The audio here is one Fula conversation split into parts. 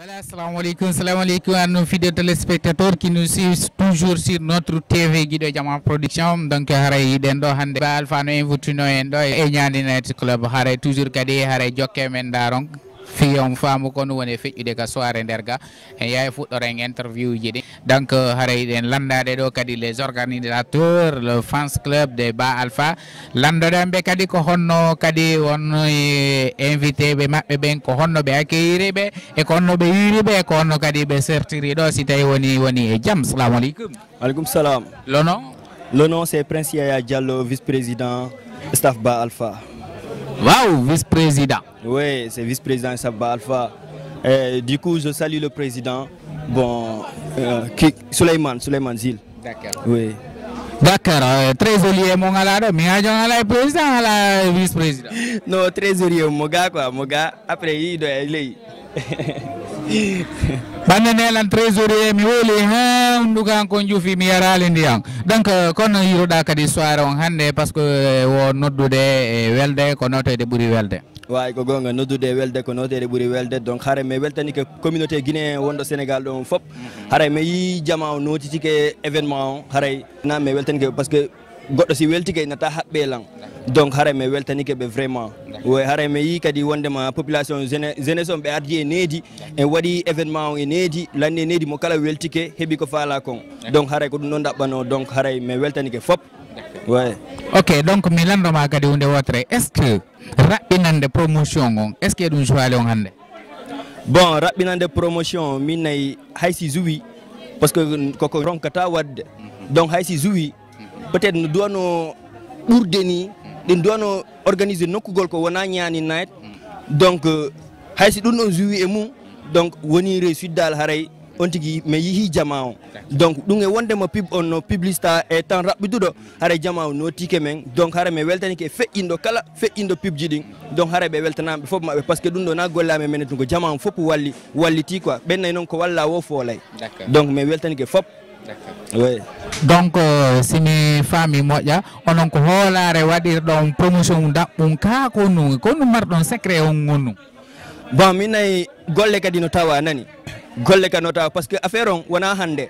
Voilà, salam alaikum, salam alaikum à nos fidèles téléspectateurs qui nous suivent toujours sur notre TV Guido Diamant Production. Donc, haray Dendo, hande ba alfano Endo, vutuno en e club haray toujours kadi haray Joké, mendarong Fi fiyon famu kono woni fejjude ka soare derga en eh, yaay fu dore interview ji de donc hare den landade do kadi les organisateurs le fans club de ba alpha landade be kadi ko honno kadi won eh, invité be mabbe ben ko honno be akeyire be e ko be yiri be eh, ko honno kadi be sertiri do si tay woni woni e jam salam alaykum alaykum salam le nom le nom c'est prince yaya diallo vice président staff ba alpha Waouh, vice-président. Oui, c'est vice-président Saba Alpha. Euh, du coup, je salue le président, bon, euh, Suleiman, Suleiman Zil. D'accord. Oui. D'accord, euh, trésorier mon gars mais le président, le vice-président. Non, trésorier mon gars quoi, mon gars, après il doit aller. bandanelan trésorier mi woli ha ndugaanko njuufi mi yarali ndi yan donc kono yiruɗa kadi soire on hannde par ce eh, que wo noddude e eh, welde ko notede ɓuuri welde way ko gonga noddude welde ko notede ɓuuri welde donc hare mi weltani ke communauté guinéen wonɗo sénégal ɗo on foof hara mi yi jama o notitike événement o haray na mi weltani ke par ce que goɗɗo si weltike nata haɓɓe lan donc hara mi weltanike ɓe vraiment oui hara mi yi kadi wondema population jeunesse on ɓe ardi e needi e waɗi événement o e needi lanni e needi mo kala weltike heeɓi ko faala kon donc haray ko ɗum noon ɗaɓɓano donc haray mi weltanike fop oui ok donc mi lanndoma kadi hunde wotere est ce que raɓɓinande promotion on est ce que ɗum joali on hannde bon raɓɓinande promotion min nayi haysi jowi par ce que koko ronkata wadde mhm. donc haysi jowi mhm. peut être no duwano ɓurde ni ɗen duwano organisé nokkugol ko wona ñaani nayde donc euh, hayso ɗum ɗon jowi e mum donc woni reussiddal haray on tigui mi yeehi jama o donc ɗum e wondema pub on no publicita e tan raɓɓiduɗo haara jama o notike men donc haara mi weltanike e feƴƴinɗo kala feƴƴinɗo pubji ɗin donc haara ɓe weltanamaɓe foof maɓɓe par ce que ɗum ɗo na gollami menen tun ko jama o foof walli walliti quoi ɓennay noon ko walla wo foolay donc mi weltanike foof oui donc simi faami moƴƴa onon ko hoolaare ɗon promotion daɓɓum ka ko nu ko nu marɗon secret on gonnu bon min nayi golle kadi no tawa nani golle kadi no tawa par ce que affaire on wona hannde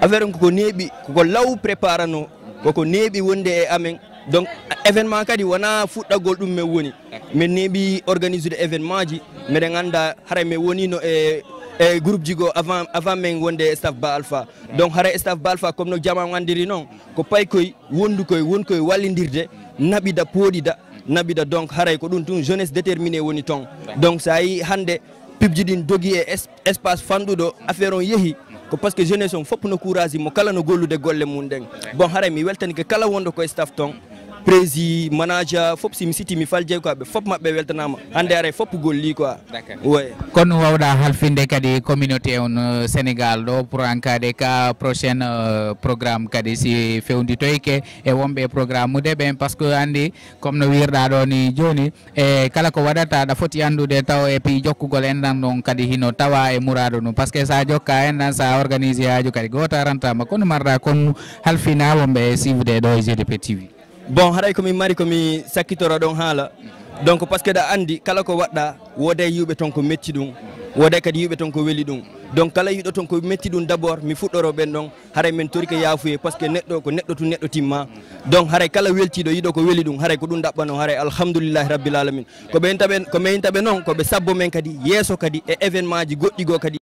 affaire on koko neeɓi koko law préparano koko neeɓi wonde e amen donc événement kadi wona fuɗɗagol ɗum min woni min neeɓi organisude événement ji miɗen annda hara min wonino e eyyi groupe jigo avant avant min wonde staff ba alpha donc haara staff ba alpha comme no jaama wandiri noon ko pay koye wondu koye won koye wallidirde naɓida pooɗida naɓida donc haaray ko ɗum tun jeunesse déterminé woni toon donc so a yi hande pibji ɗin dogui e espace fanɗuɗo affaire on yeehi ko par ce que jeunesse on foppno courage mo kala no gollude golle mum ɗen bon haaray mi weltani ke kala wonɗo koye staff toon prési manaja fop simi siti mi falde quoi ɓe fop mabɓe weltanama hande ara fop golli quoi ouais kono wawɗa halfinde kadi communauté on euh, sénégal ɗo pour enkade ka prochaine euh, programme kadi si fewdi toyke e wonɓe programme ude ɓen par ce que andi comme no wirɗa ɗo ni joni e kala ko waɗata ɗa foti andude taw e pi jokkugol endan ɗon kadi hino tawa e mouraɗo ɗum par ce que sa jokka endan sa organisé aju kadi goto arantama kono marɗa kon halfina wonɓe e sivde ɗo e gdp tv bon haɗay komin mari komi sakkitoro ɗon haala donc par ce que ɗa andi kala ko waɗɗa woda yuɓe ton ko metti ɗum woda kadi yuɓe ton ko weeli ɗum donc kala yiɗo ton ko metti ɗum d' abord mi fuɗɗoro ɓen ɗon haray min ke yaafuye par ce que neɗɗo ko neɗɗo tu neɗɗo timma donc haray kala weltiɗo yiɗo ko weeli ɗum haray ko ɗum ɗaɓɓano haray alhamdoulillahi rabbil alamin ko ko ɓe yintaɓe noon koɓe sabbo men kadi yeeso kadi e événement ji goɗɗigo kadi